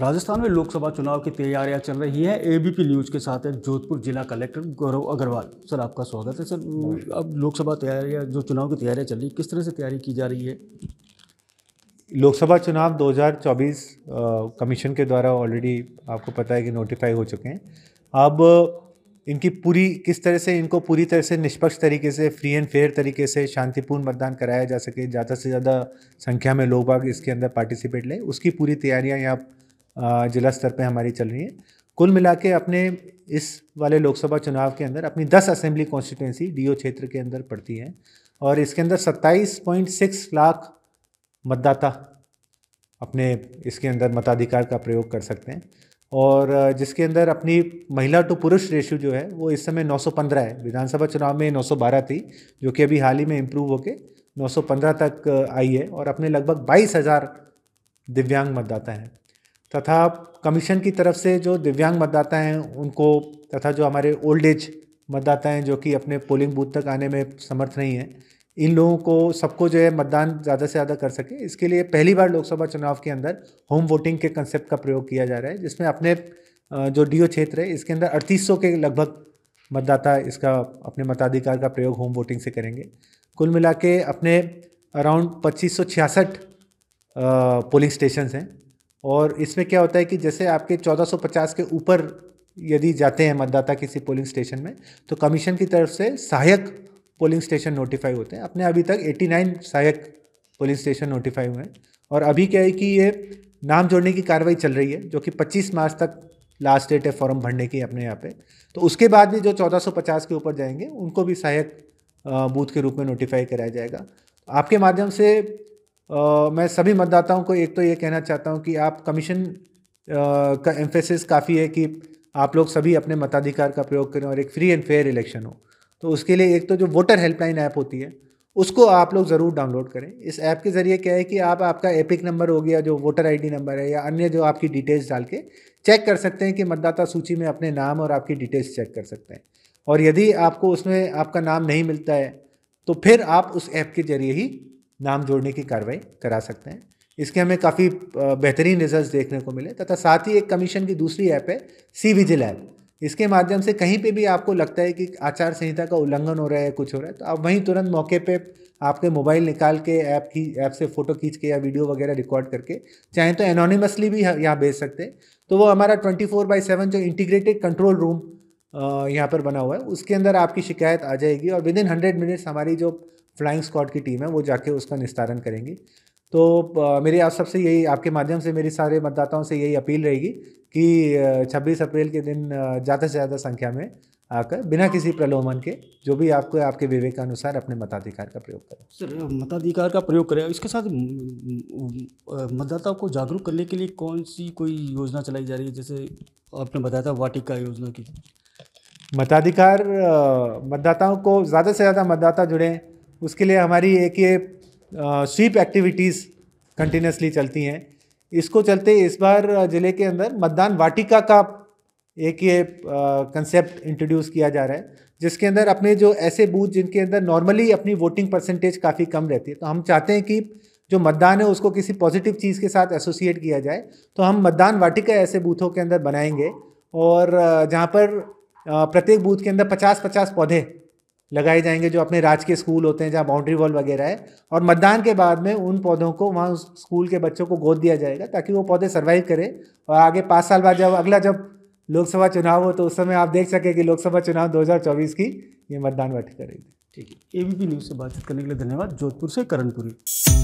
राजस्थान में लोकसभा चुनाव की तैयारियां चल रही हैं एबीपी न्यूज के साथ है जोधपुर जिला कलेक्टर गौरव अग्रवाल सर आपका स्वागत है सर अब लोकसभा तैयारियां जो चुनाव की तैयारियां चल रही है किस तरह से तैयारी की जा रही है लोकसभा चुनाव 2024 कमीशन के द्वारा ऑलरेडी आपको पता है कि नोटिफाई हो चुके हैं अब इनकी पूरी किस तरह से इनको पूरी तरह से निष्पक्ष तरीके से फ्री एंड फेयर तरीके से शांतिपूर्ण मतदान कराया जा सके ज़्यादा से ज़्यादा संख्या में लोग बाग इसके अंदर पार्टिसिपेट लें उसकी पूरी तैयारियाँ यहाँ जिला स्तर पे हमारी चल रही है कुल मिला के अपने इस वाले लोकसभा चुनाव के अंदर अपनी 10 असेंबली कॉन्स्टिट्यूंसी डीओ क्षेत्र के अंदर पड़ती है और इसके अंदर 27.6 लाख मतदाता अपने इसके अंदर मताधिकार का प्रयोग कर सकते हैं और जिसके अंदर अपनी महिला टू पुरुष रेशियो जो है वो इस समय 915 है विधानसभा चुनाव में 912 थी जो कि अभी हाल ही में इम्प्रूव होके 915 तक आई है और अपने लगभग बाईस हज़ार दिव्यांग मतदाता हैं तथा कमीशन की तरफ से जो दिव्यांग मतदाता हैं उनको तथा जो हमारे ओल्ड एज मतदाता हैं जो कि अपने पोलिंग बूथ तक आने में समर्थ नहीं है इन लोगों को सबको जो है मतदान ज़्यादा से ज़्यादा कर सके इसके लिए पहली बार लोकसभा चुनाव के अंदर होम वोटिंग के कंसेप्ट का प्रयोग किया जा रहा है जिसमें अपने जो डीओ क्षेत्र है इसके अंदर अड़तीस के लगभग मतदाता इसका अपने मताधिकार का प्रयोग होम वोटिंग से करेंगे कुल मिला के अपने अराउंड पच्चीस पोलिंग स्टेशन हैं और इसमें क्या होता है कि जैसे आपके 1450 के ऊपर यदि जाते हैं मतदाता किसी पोलिंग स्टेशन में तो कमीशन की तरफ से सहायक पोलिंग स्टेशन नोटिफाई होते हैं अपने अभी तक 89 सहायक पोलिंग स्टेशन नोटिफाई हुए हैं और अभी क्या है कि ये नाम जोड़ने की कार्रवाई चल रही है जो कि 25 मार्च तक लास्ट डेट है फॉर्म भरने की अपने यहाँ पे तो उसके बाद भी जो 1450 के ऊपर जाएंगे उनको भी सहायक बूथ के रूप में नोटिफाई कराया जाएगा आपके माध्यम से मैं सभी मतदाताओं को एक तो ये कहना चाहता हूँ कि आप कमीशन का एम्फेसिस काफ़ी है कि आप लोग सभी अपने मताधिकार का प्रयोग करें और एक फ्री एंड फेयर इलेक्शन हो तो उसके लिए एक तो जो वोटर हेल्पलाइन ऐप होती है उसको आप लोग ज़रूर डाउनलोड करें इस ऐप के ज़रिए क्या है कि आप आपका एपिक नंबर हो गया जो वोटर आईडी नंबर है या अन्य जो आपकी डिटेल्स डाल के चेक कर सकते हैं कि मतदाता सूची में अपने नाम और आपकी डिटेल्स चेक कर सकते हैं और यदि आपको उसमें आपका नाम नहीं मिलता है तो फिर आप उस ऐप के जरिए ही नाम जोड़ने की कार्रवाई करा सकते हैं इसके हमें काफ़ी बेहतरीन रिजल्ट देखने को मिले तथा साथ ही एक कमीशन की दूसरी ऐप है सी विजिल ऐप इसके माध्यम से कहीं पे भी आपको लगता है कि आचार संहिता का उल्लंघन हो रहा है कुछ हो रहा है तो आप वहीं तुरंत मौके पे आपके मोबाइल निकाल के ऐप की ऐप से फ़ोटो खींच के या वीडियो वगैरह रिकॉर्ड करके चाहे तो एनोनिमसली भी यहाँ भेज सकते हैं तो वो हमारा ट्वेंटी फोर बाई सेवन जो इंटीग्रेटेड कंट्रोल रूम यहाँ पर बना हुआ है उसके अंदर आपकी शिकायत आ जाएगी और विद इन हंड्रेड मिनट्स हमारी जो फ्लाइंग स्क्वाड की टीम है वो जाके उसका निस्तारण करेंगी तो मेरी आप सबसे यही आपके माध्यम से मेरी सारे मतदाताओं से यही अपील रहेगी कि 26 अप्रैल के दिन ज़्यादा से ज़्यादा संख्या में आकर बिना किसी प्रलोभन के जो भी आपको आपके विवेक अनुसार अपने मताधिकार का प्रयोग करें सर मताधिकार का प्रयोग करें इसके साथ मतदाताओं को जागरूक करने के लिए कौन सी कोई योजना चलाई जा रही है जैसे आपने बताया था वाटिका योजना की मताधिकार मतदाताओं को ज़्यादा से ज़्यादा मतदाता जुड़ें उसके लिए हमारी एक ये स्वीप एक्टिविटीज़ कंटिन्यूसली चलती हैं इसको चलते इस बार ज़िले के अंदर मतदान वाटिका का एक ये कंसेप्ट इंट्रोड्यूस किया जा रहा है जिसके अंदर अपने जो ऐसे बूथ जिनके अंदर नॉर्मली अपनी वोटिंग परसेंटेज काफ़ी कम रहती है तो हम चाहते हैं कि जो मतदान है उसको किसी पॉजिटिव चीज़ के साथ एसोसिएट किया जाए तो हम मतदान वाटिका ऐसे बूथों के अंदर बनाएंगे और जहाँ पर प्रत्येक बूथ के अंदर पचास पचास पौधे लगाए जाएंगे जो अपने राजकीय स्कूल होते हैं जहाँ बाउंड्री वॉल वगैरह है और मतदान के बाद में उन पौधों को वहाँ स्कूल के बच्चों को गोद दिया जाएगा ताकि वो पौधे सर्वाइव करें और आगे पाँच साल बाद जब अगला जब लोकसभा चुनाव हो तो उस समय आप देख सकें कि लोकसभा चुनाव 2024 की ये मतदान बैठक करेगी ठीक है एबीपी न्यूज़ से बातचीत करने के लिए धन्यवाद जोधपुर से करणपुरी